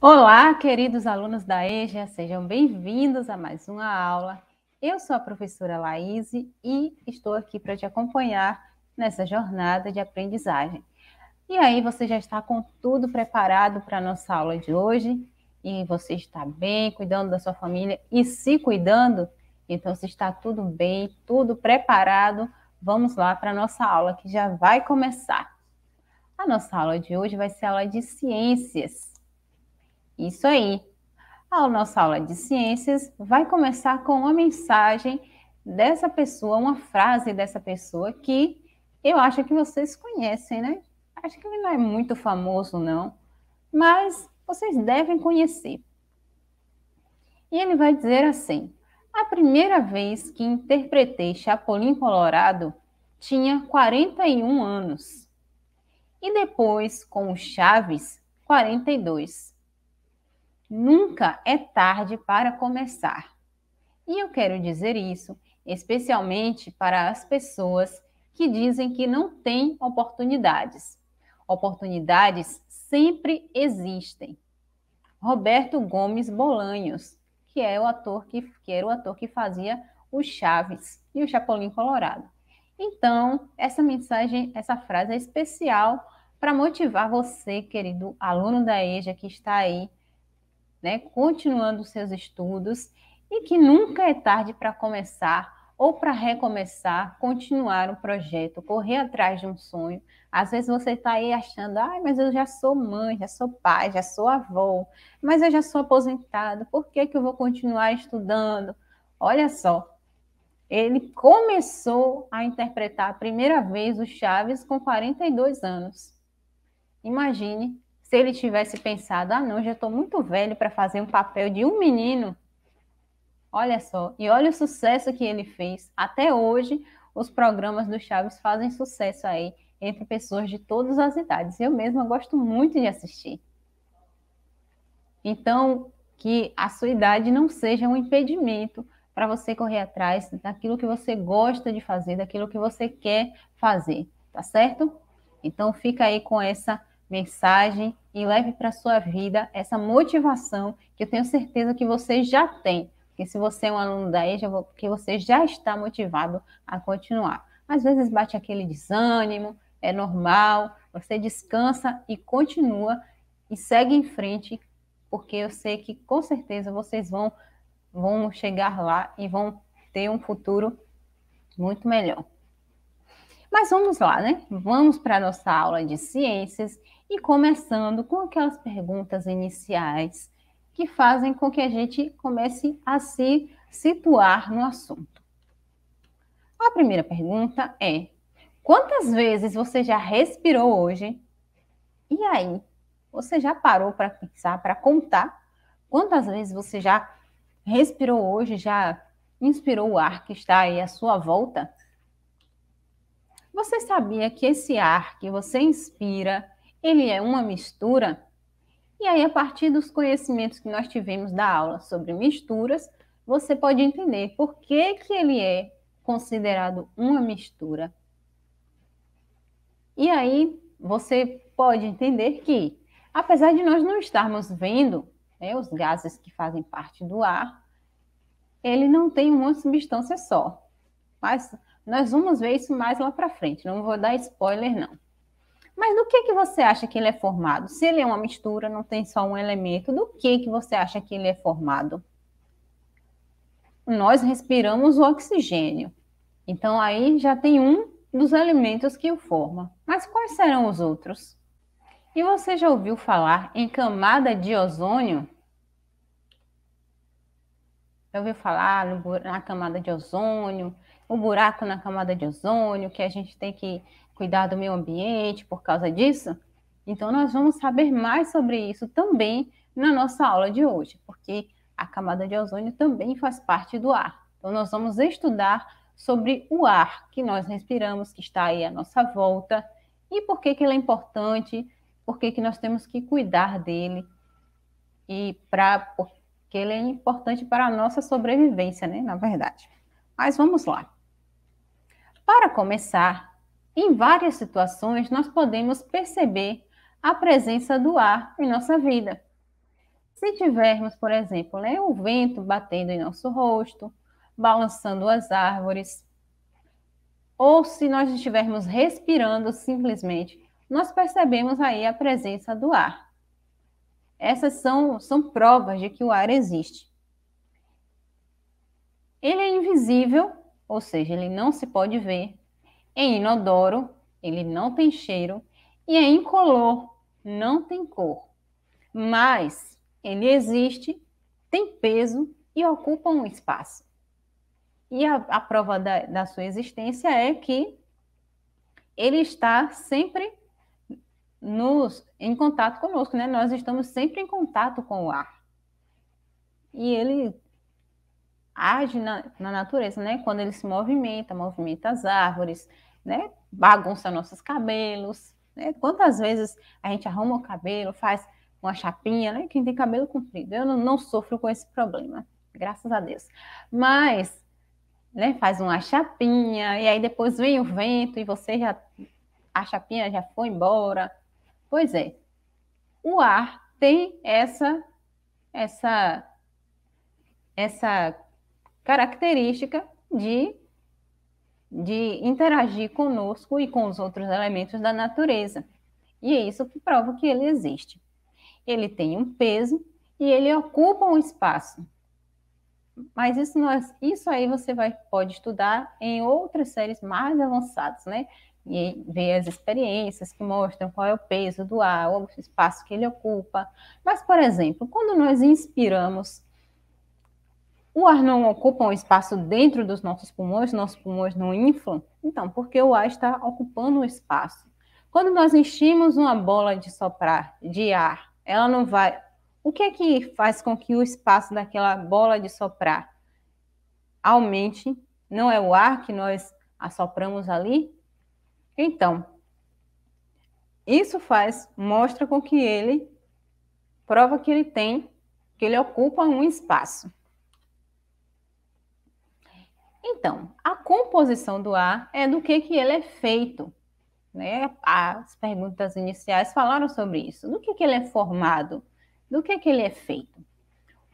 Olá, queridos alunos da EJA, sejam bem-vindos a mais uma aula. Eu sou a professora Laís e estou aqui para te acompanhar nessa jornada de aprendizagem. E aí, você já está com tudo preparado para a nossa aula de hoje? E você está bem, cuidando da sua família e se cuidando? Então, se está tudo bem, tudo preparado, vamos lá para a nossa aula que já vai começar. A nossa aula de hoje vai ser aula de ciências. Isso aí! A nossa aula de ciências vai começar com uma mensagem dessa pessoa, uma frase dessa pessoa que eu acho que vocês conhecem, né? Acho que ele não é muito famoso, não, mas vocês devem conhecer. E ele vai dizer assim: A primeira vez que interpretei Chapolin Colorado tinha 41 anos. E depois, com o Chaves, 42. Nunca é tarde para começar. E eu quero dizer isso especialmente para as pessoas que dizem que não têm oportunidades. Oportunidades sempre existem. Roberto Gomes Bolanhos, que é o ator que, que era o ator que fazia o Chaves e o Chapolin Colorado. Então, essa mensagem, essa frase é especial para motivar você, querido aluno da EJA que está aí né, continuando seus estudos e que nunca é tarde para começar ou para recomeçar, continuar um projeto, correr atrás de um sonho. Às vezes você está aí achando, ah, mas eu já sou mãe, já sou pai, já sou avô, mas eu já sou aposentado, por que, que eu vou continuar estudando? Olha só, ele começou a interpretar a primeira vez o Chaves com 42 anos. Imagine se ele tivesse pensado, ah, não, já estou muito velho para fazer um papel de um menino. Olha só, e olha o sucesso que ele fez. Até hoje, os programas do Chaves fazem sucesso aí entre pessoas de todas as idades. Eu mesma gosto muito de assistir. Então, que a sua idade não seja um impedimento para você correr atrás daquilo que você gosta de fazer, daquilo que você quer fazer, tá certo? Então, fica aí com essa mensagem e leve para sua vida essa motivação que eu tenho certeza que você já tem. Porque se você é um aluno da EJA, que você já está motivado a continuar. Às vezes bate aquele desânimo, é normal, você descansa e continua e segue em frente, porque eu sei que com certeza vocês vão vão chegar lá e vão ter um futuro muito melhor. Mas vamos lá, né? Vamos para a nossa aula de ciências e começando com aquelas perguntas iniciais que fazem com que a gente comece a se situar no assunto. A primeira pergunta é: quantas vezes você já respirou hoje? E aí, você já parou para pensar, para contar quantas vezes você já respirou hoje, já inspirou o ar que está aí à sua volta? Você sabia que esse ar que você inspira ele é uma mistura. E aí, a partir dos conhecimentos que nós tivemos da aula sobre misturas, você pode entender por que, que ele é considerado uma mistura. E aí, você pode entender que, apesar de nós não estarmos vendo né, os gases que fazem parte do ar, ele não tem uma substância só. Mas nós vamos ver isso mais lá para frente, não vou dar spoiler, não. Mas do que, que você acha que ele é formado? Se ele é uma mistura, não tem só um elemento, do que, que você acha que ele é formado? Nós respiramos o oxigênio. Então aí já tem um dos elementos que o forma. Mas quais serão os outros? E você já ouviu falar em camada de ozônio? Já ouviu falar no, na camada de ozônio, o buraco na camada de ozônio, que a gente tem que cuidar do meio ambiente por causa disso? Então, nós vamos saber mais sobre isso também na nossa aula de hoje, porque a camada de ozônio também faz parte do ar. Então, nós vamos estudar sobre o ar que nós respiramos, que está aí à nossa volta, e por que, que ele é importante, por que, que nós temos que cuidar dele, e pra, porque ele é importante para a nossa sobrevivência, né, na verdade. Mas vamos lá. Para começar, em várias situações, nós podemos perceber a presença do ar em nossa vida. Se tivermos, por exemplo, né, o vento batendo em nosso rosto, balançando as árvores, ou se nós estivermos respirando simplesmente, nós percebemos aí a presença do ar. Essas são, são provas de que o ar existe. Ele é invisível, ou seja, ele não se pode ver, é inodoro, ele não tem cheiro, e é incolor, não tem cor. Mas ele existe, tem peso e ocupa um espaço. E a, a prova da, da sua existência é que ele está sempre nos, em contato conosco, né? Nós estamos sempre em contato com o ar. E ele age na, na, natureza, né? Quando ele se movimenta, movimenta as árvores, né? Bagunça nossos cabelos, né? Quantas vezes a gente arruma o cabelo, faz uma chapinha, né? Quem tem cabelo comprido, eu não, não sofro com esse problema, graças a Deus. Mas, né? Faz uma chapinha e aí depois vem o vento e você já a chapinha já foi embora. Pois é, o ar tem essa essa essa característica de de interagir conosco e com os outros elementos da natureza. E é isso que prova que ele existe. Ele tem um peso e ele ocupa um espaço. Mas isso, nós, é, isso aí você vai, pode estudar em outras séries mais avançadas, né? E ver as experiências que mostram qual é o peso do ar, o espaço que ele ocupa. Mas, por exemplo, quando nós inspiramos o ar não ocupa um espaço dentro dos nossos pulmões, nossos pulmões não inflam, então, porque o ar está ocupando o espaço. Quando nós enchemos uma bola de soprar, de ar, ela não vai. O que é que faz com que o espaço daquela bola de soprar aumente? Não é o ar que nós assopramos ali? Então, isso faz, mostra com que ele prova que ele tem, que ele ocupa um espaço. Então, a composição do ar é do que, que ele é feito. Né? As perguntas iniciais falaram sobre isso. Do que, que ele é formado? Do que, que ele é feito?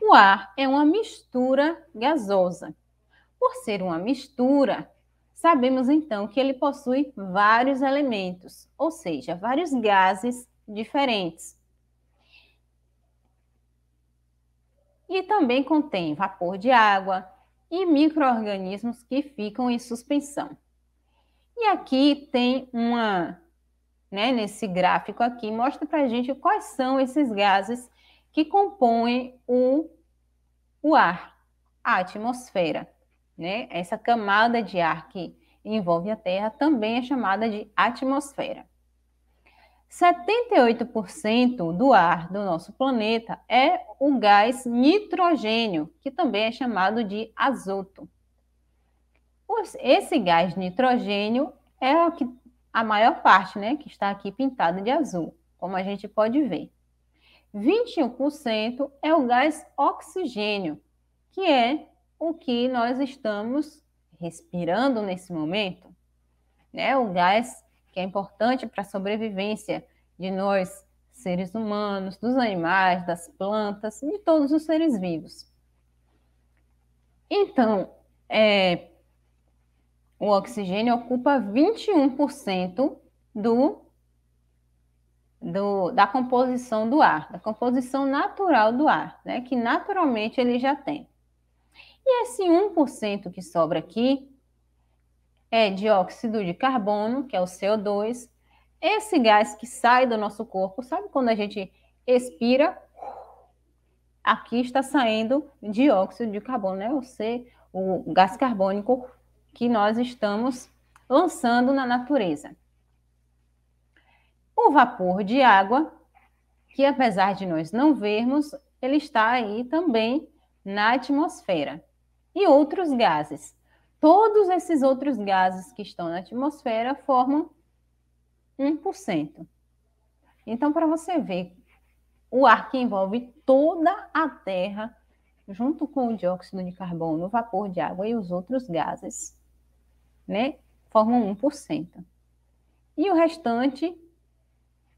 O ar é uma mistura gasosa. Por ser uma mistura, sabemos então que ele possui vários elementos, ou seja, vários gases diferentes. E também contém vapor de água, e microorganismos que ficam em suspensão. E aqui tem uma, né, nesse gráfico aqui, mostra para a gente quais são esses gases que compõem o, o ar, a atmosfera. Né? Essa camada de ar que envolve a Terra também é chamada de atmosfera. 78% do ar do nosso planeta é o gás nitrogênio, que também é chamado de azoto. Esse gás nitrogênio é o que, a maior parte, né, que está aqui pintada de azul, como a gente pode ver. 21% é o gás oxigênio, que é o que nós estamos respirando nesse momento, né? O gás que é importante para a sobrevivência de nós, seres humanos, dos animais, das plantas, de todos os seres vivos. Então, é, o oxigênio ocupa 21% do, do, da composição do ar, da composição natural do ar, né, que naturalmente ele já tem. E esse 1% que sobra aqui é dióxido de carbono, que é o CO2, esse gás que sai do nosso corpo, sabe quando a gente expira? Aqui está saindo dióxido de carbono, né? O seja, o gás carbônico que nós estamos lançando na natureza. O vapor de água, que apesar de nós não vermos, ele está aí também na atmosfera. E outros gases. Todos esses outros gases que estão na atmosfera formam 1%. Então, para você ver, o ar que envolve toda a Terra, junto com o dióxido de carbono, o vapor de água e os outros gases, né, formam 1%. E o restante,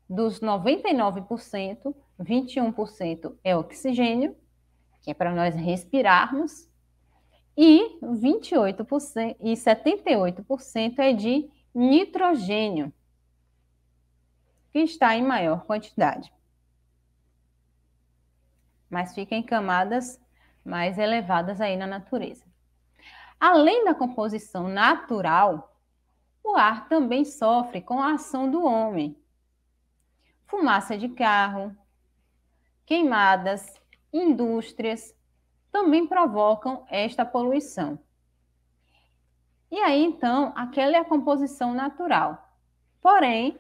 dos 99%, 21% é oxigênio, que é para nós respirarmos, e 28% e 78% é de nitrogênio, que está em maior quantidade. Mas fica em camadas mais elevadas aí na natureza. Além da composição natural, o ar também sofre com a ação do homem. Fumaça de carro, queimadas, indústrias também provocam esta poluição. E aí, então, aquela é a composição natural. Porém,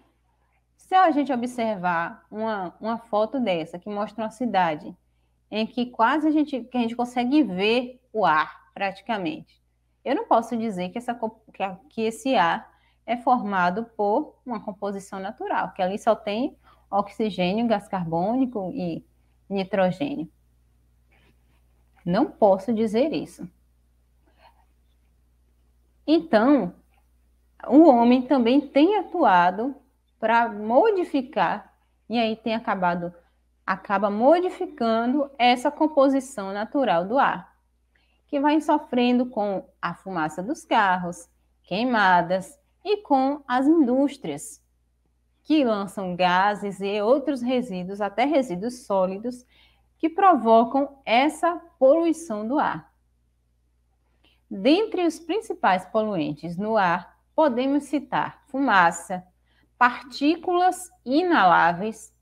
se a gente observar uma, uma foto dessa que mostra uma cidade em que quase a gente, que a gente consegue ver o ar praticamente, eu não posso dizer que, essa, que, que esse ar é formado por uma composição natural, que ali só tem oxigênio, gás carbônico e nitrogênio. Não posso dizer isso. Então, o homem também tem atuado para modificar, e aí tem acabado, acaba modificando essa composição natural do ar, que vai sofrendo com a fumaça dos carros, queimadas e com as indústrias, que lançam gases e outros resíduos, até resíduos sólidos, que provocam essa poluição do ar. Dentre os principais poluentes no ar, podemos citar fumaça, partículas inaláveis,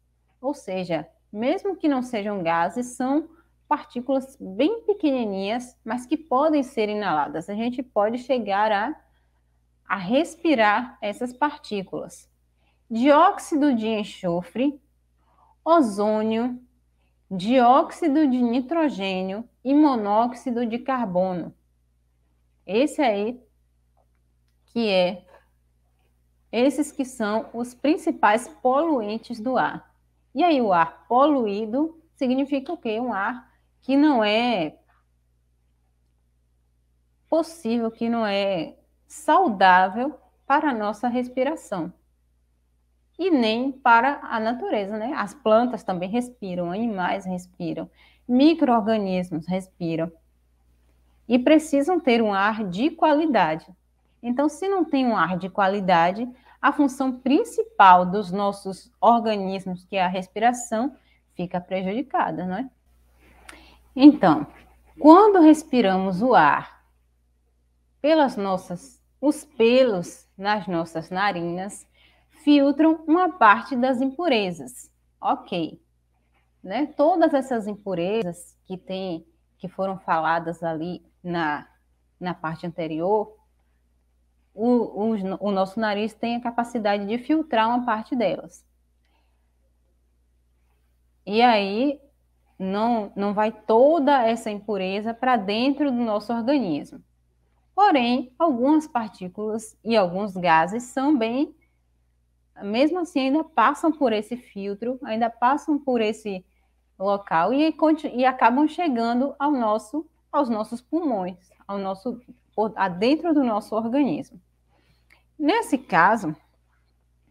ou seja, mesmo que não sejam gases, são partículas bem pequenininhas, mas que podem ser inaladas. A gente pode chegar a, a respirar essas partículas. Dióxido de enxofre, ozônio, dióxido de nitrogênio e monóxido de carbono. Esse aí que é esses que são os principais poluentes do ar. E aí, o ar poluído significa o quê? Um ar que não é possível, que não é saudável para a nossa respiração e nem para a natureza, né? As plantas também respiram, animais respiram, micro-organismos respiram e precisam ter um ar de qualidade. Então, se não tem um ar de qualidade, a função principal dos nossos organismos, que é a respiração, fica prejudicada, não é? Então, quando respiramos o ar pelas nossas os pelos nas nossas narinas filtram uma parte das impurezas. OK. Né? Todas essas impurezas que tem que foram faladas ali na na parte anterior, o, o, o nosso nariz tem a capacidade de filtrar uma parte delas. E aí não, não vai toda essa impureza para dentro do nosso organismo. Porém, algumas partículas e alguns gases são bem, mesmo assim, ainda passam por esse filtro, ainda passam por esse local e, e acabam chegando ao nosso, aos nossos pulmões, ao nosso ah, dentro do nosso organismo. Nesse caso,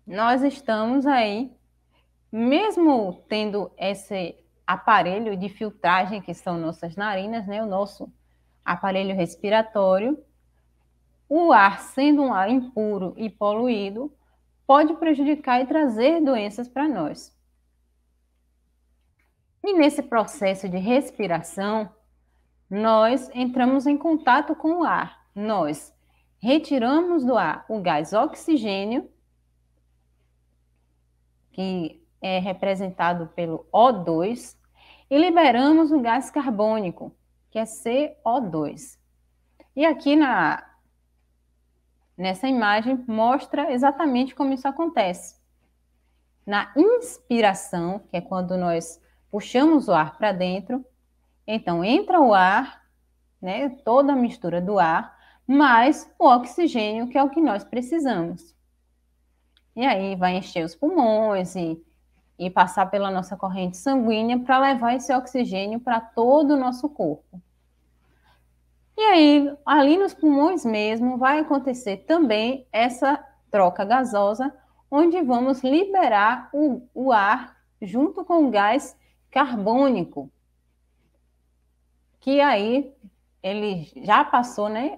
nós estamos aí, mesmo tendo esse aparelho de filtragem que são nossas narinas, né, o nosso aparelho respiratório, o ar sendo um ar impuro e poluído pode prejudicar e trazer doenças para nós. E nesse processo de respiração, nós entramos em contato com o ar. Nós retiramos do ar o gás oxigênio, que é representado pelo O2, e liberamos o gás carbônico, que é CO2. E aqui na, nessa imagem mostra exatamente como isso acontece. Na inspiração, que é quando nós puxamos o ar para dentro, então, entra o ar, né, toda a mistura do ar, mais o oxigênio, que é o que nós precisamos. E aí vai encher os pulmões e, e passar pela nossa corrente sanguínea para levar esse oxigênio para todo o nosso corpo. E aí, ali nos pulmões mesmo, vai acontecer também essa troca gasosa, onde vamos liberar o, o ar junto com o gás carbônico, que aí ele já passou, né?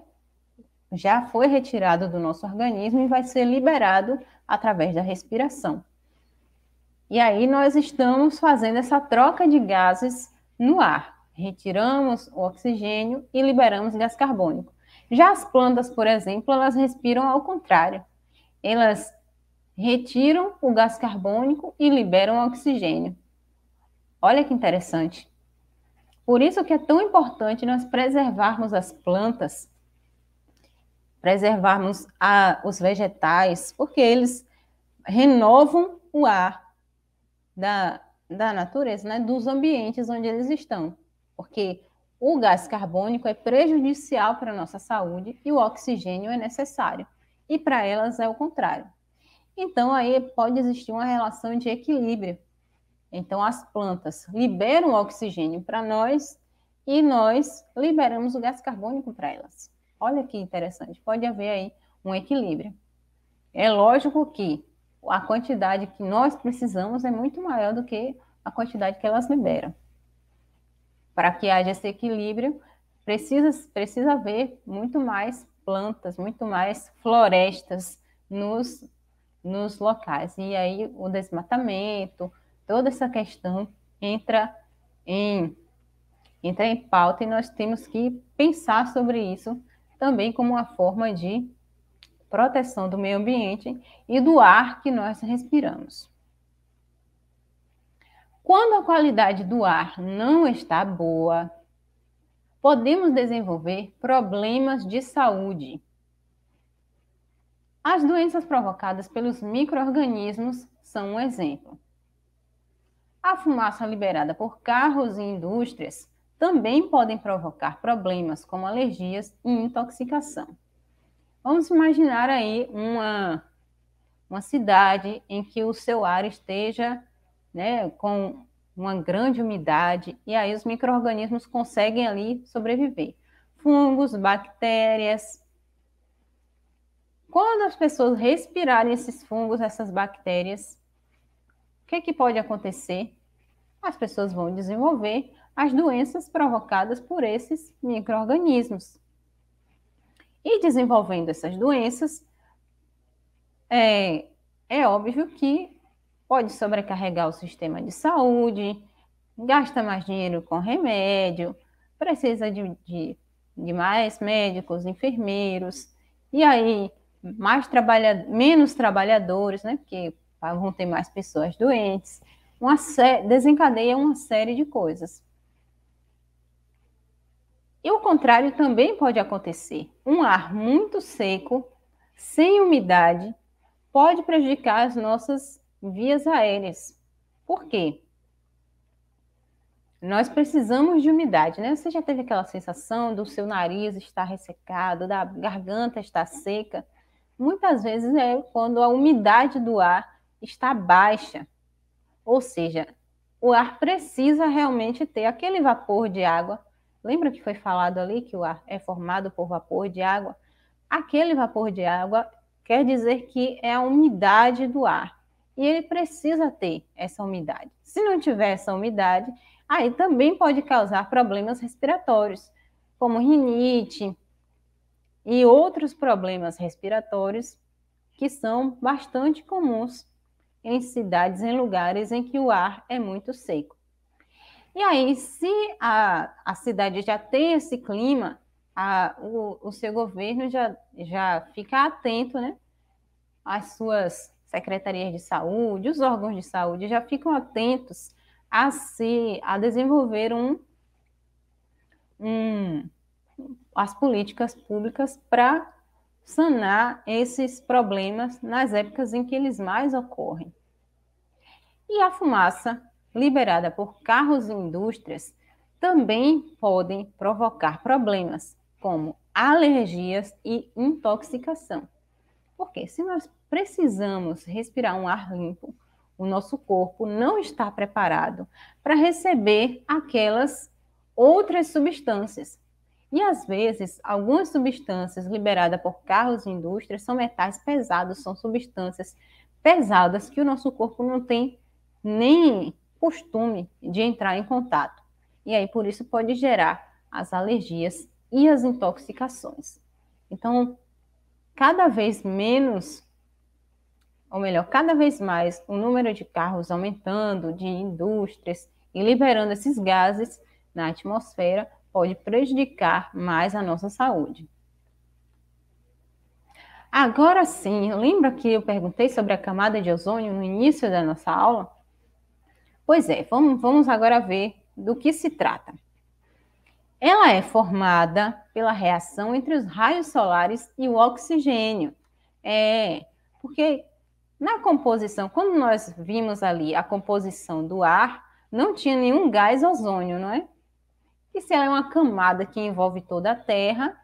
Já foi retirado do nosso organismo e vai ser liberado através da respiração. E aí nós estamos fazendo essa troca de gases no ar. Retiramos o oxigênio e liberamos gás carbônico. Já as plantas, por exemplo, elas respiram ao contrário. Elas retiram o gás carbônico e liberam o oxigênio. Olha que interessante. Por isso que é tão importante nós preservarmos as plantas, preservarmos a, os vegetais, porque eles renovam o ar da, da natureza, né, dos ambientes onde eles estão. Porque o gás carbônico é prejudicial para a nossa saúde e o oxigênio é necessário. E para elas é o contrário. Então, aí pode existir uma relação de equilíbrio então, as plantas liberam oxigênio para nós e nós liberamos o gás carbônico para elas. Olha que interessante, pode haver aí um equilíbrio. É lógico que a quantidade que nós precisamos é muito maior do que a quantidade que elas liberam. Para que haja esse equilíbrio, precisa, precisa haver muito mais plantas, muito mais florestas nos, nos locais. E aí o desmatamento, toda essa questão entra em, entra em pauta e nós temos que pensar sobre isso também como uma forma de proteção do meio ambiente e do ar que nós respiramos. Quando a qualidade do ar não está boa, podemos desenvolver problemas de saúde. As doenças provocadas pelos microorganismos são um exemplo. A fumaça liberada por carros e indústrias também podem provocar problemas como alergias e intoxicação. Vamos imaginar aí uma, uma cidade em que o seu ar esteja né, com uma grande umidade e aí os micro-organismos conseguem ali sobreviver. Fungos, bactérias. Quando as pessoas respirarem esses fungos, essas bactérias, o que, é que pode acontecer? As pessoas vão desenvolver as doenças provocadas por esses micro-organismos. E desenvolvendo essas doenças, é, é óbvio que pode sobrecarregar o sistema de saúde, gasta mais dinheiro com remédio, precisa de, de, de mais médicos, enfermeiros, e aí mais trabalha, menos trabalhadores, né? Porque vão ter mais pessoas doentes, uma desencadeia uma série de coisas. E o contrário também pode acontecer. Um ar muito seco, sem umidade, pode prejudicar as nossas vias aéreas. Por quê? Nós precisamos de umidade, né? Você já teve aquela sensação do seu nariz estar ressecado, da garganta estar seca? Muitas vezes é quando a umidade do ar está baixa. Ou seja, o ar precisa realmente ter aquele vapor de água. Lembra que foi falado ali que o ar é formado por vapor de água? Aquele vapor de água quer dizer que é a umidade do ar. E ele precisa ter essa umidade. Se não tiver essa umidade, aí também pode causar problemas respiratórios, como rinite e outros problemas respiratórios que são bastante comuns em cidades, em lugares em que o ar é muito seco. E aí, se a, a cidade já tem esse clima, a, o, o seu governo já, já fica atento, né? As suas secretarias de saúde, os órgãos de saúde já ficam atentos a se a desenvolver um, um as políticas públicas para sanar esses problemas nas épocas em que eles mais ocorrem. E a fumaça liberada por carros e indústrias também podem provocar problemas como alergias e intoxicação. Porque se nós precisamos respirar um ar limpo, o nosso corpo não está preparado para receber aquelas outras substâncias. E às vezes, algumas substâncias liberadas por carros e indústrias são metais pesados, são substâncias pesadas que o nosso corpo não tem nem costume de entrar em contato. E aí, por isso, pode gerar as alergias e as intoxicações. Então, cada vez menos, ou melhor, cada vez mais, o número de carros aumentando, de indústrias e liberando esses gases na atmosfera pode prejudicar mais a nossa saúde. Agora sim, lembra que eu perguntei sobre a camada de ozônio no início da nossa aula? Pois é, vamos, vamos agora ver do que se trata. Ela é formada pela reação entre os raios solares e o oxigênio. É, porque na composição, quando nós vimos ali a composição do ar, não tinha nenhum gás ozônio, não é? E se ela é uma camada que envolve toda a Terra,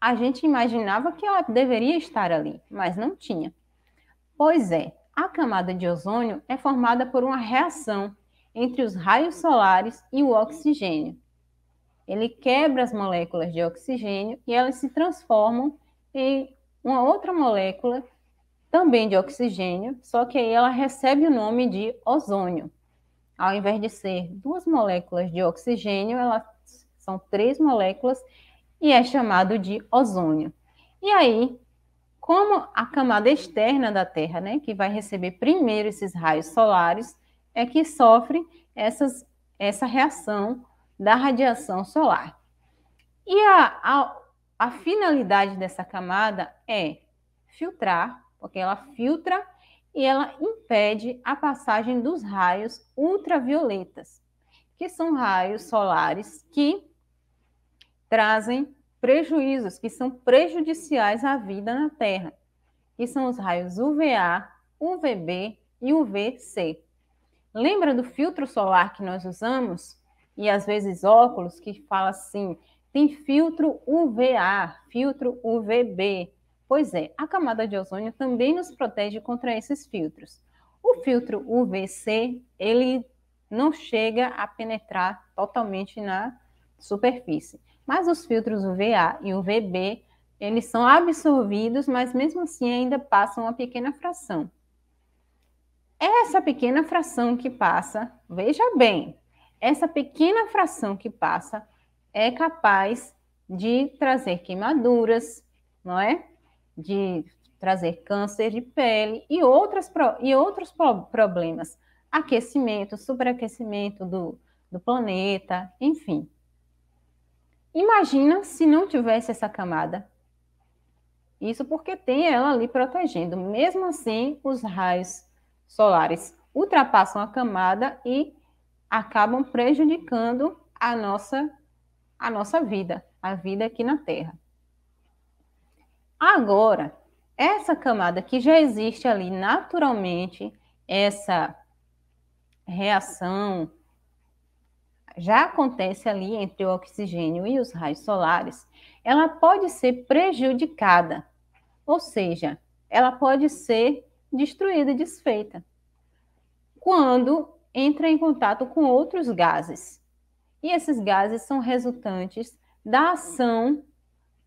a gente imaginava que ela deveria estar ali, mas não tinha. Pois é, a camada de ozônio é formada por uma reação entre os raios solares e o oxigênio. Ele quebra as moléculas de oxigênio e elas se transformam em uma outra molécula, também de oxigênio, só que aí ela recebe o nome de ozônio. Ao invés de ser duas moléculas de oxigênio, elas são três moléculas e é chamado de ozônio. E aí, como a camada externa da Terra, né, que vai receber primeiro esses raios solares, é que sofre essas, essa reação da radiação solar. E a, a, a finalidade dessa camada é filtrar, porque ela filtra e ela impede a passagem dos raios ultravioletas, que são raios solares que trazem prejuízos que são prejudiciais à vida na Terra, que são os raios UVA, UVB e UVC. Lembra do filtro solar que nós usamos? E às vezes óculos que fala assim: tem filtro UVA, filtro UVB. Pois é, a camada de ozônio também nos protege contra esses filtros. O filtro UVC, ele não chega a penetrar totalmente na superfície. Mas os filtros UVA e UVB, eles são absorvidos, mas mesmo assim ainda passam uma pequena fração. Essa pequena fração que passa, veja bem, essa pequena fração que passa é capaz de trazer queimaduras, não é? De trazer câncer de pele e, outras, e outros problemas. Aquecimento, superaquecimento do, do planeta, enfim. Imagina se não tivesse essa camada. Isso porque tem ela ali protegendo. Mesmo assim, os raios solares ultrapassam a camada e acabam prejudicando a nossa a nossa vida, a vida aqui na Terra. Agora, essa camada que já existe ali naturalmente, essa reação já acontece ali entre o oxigênio e os raios solares, ela pode ser prejudicada, ou seja, ela pode ser destruída, desfeita, quando entra em contato com outros gases. E esses gases são resultantes da ação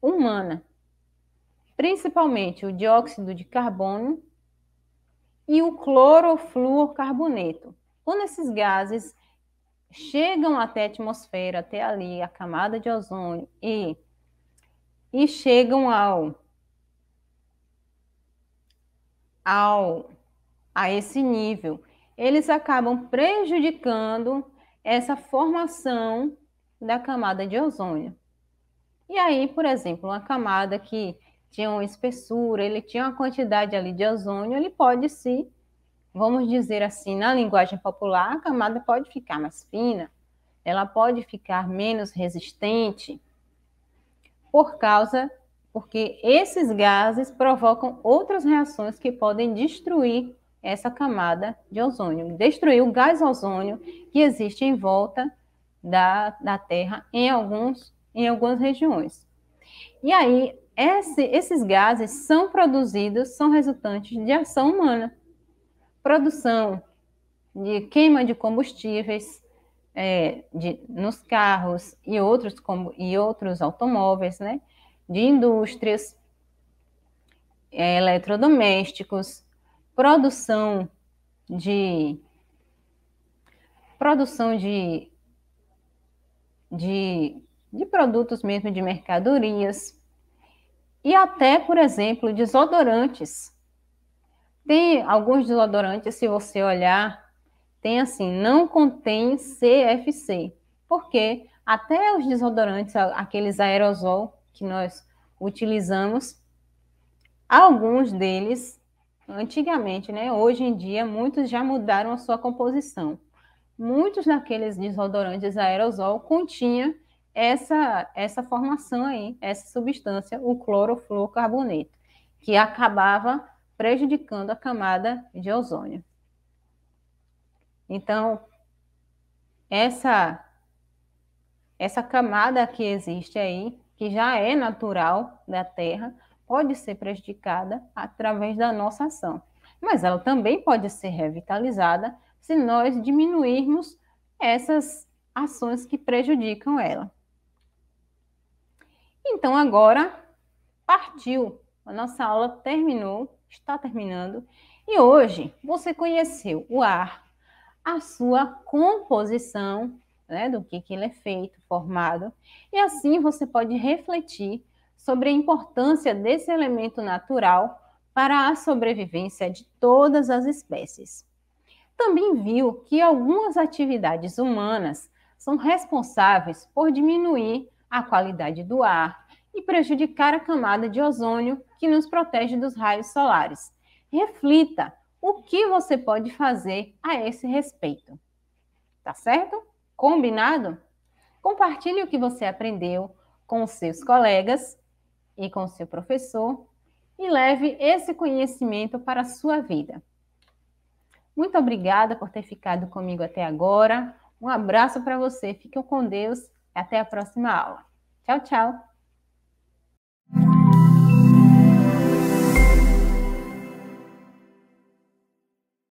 humana, principalmente o dióxido de carbono e o clorofluorcarboneto. Quando esses gases chegam até a atmosfera, até ali a camada de ozônio e e chegam ao ao a esse nível, eles acabam prejudicando essa formação da camada de ozônio. E aí, por exemplo, uma camada que tinha uma espessura, ele tinha uma quantidade ali de ozônio, ele pode se vamos dizer assim, na linguagem popular, a camada pode ficar mais fina, ela pode ficar menos resistente, por causa, porque esses gases provocam outras reações que podem destruir essa camada de ozônio, destruir o gás ozônio que existe em volta da, da Terra em, alguns, em algumas regiões. E aí, esse, esses gases são produzidos, são resultantes de ação humana produção de queima de combustíveis é, de, nos carros e outros, como, e outros automóveis, né? de indústrias, é, eletrodomésticos, produção de produção de, de, de produtos mesmo de mercadorias e até, por exemplo, desodorantes tem alguns desodorantes, se você olhar, tem assim, não contém CFC. Porque até os desodorantes, aqueles aerosol que nós utilizamos, alguns deles, antigamente, né? Hoje em dia, muitos já mudaram a sua composição. Muitos daqueles desodorantes aerosol continha essa, essa formação aí, essa substância, o clorofluorcarboneto, que acabava prejudicando a camada de ozônio. Então, essa essa camada que existe aí, que já é natural da Terra, pode ser prejudicada através da nossa ação. Mas ela também pode ser revitalizada se nós diminuirmos essas ações que prejudicam ela. Então, agora partiu. A nossa aula terminou está terminando. E hoje você conheceu o ar, a sua composição, né, do que, que ele é feito, formado, e assim você pode refletir sobre a importância desse elemento natural para a sobrevivência de todas as espécies. Também viu que algumas atividades humanas são responsáveis por diminuir a qualidade do ar, e prejudicar a camada de ozônio que nos protege dos raios solares. Reflita o que você pode fazer a esse respeito. Tá certo? Combinado? Compartilhe o que você aprendeu com seus colegas e com o seu professor e leve esse conhecimento para a sua vida. Muito obrigada por ter ficado comigo até agora. Um abraço para você, fiquem com Deus. Até a próxima aula. Tchau, tchau.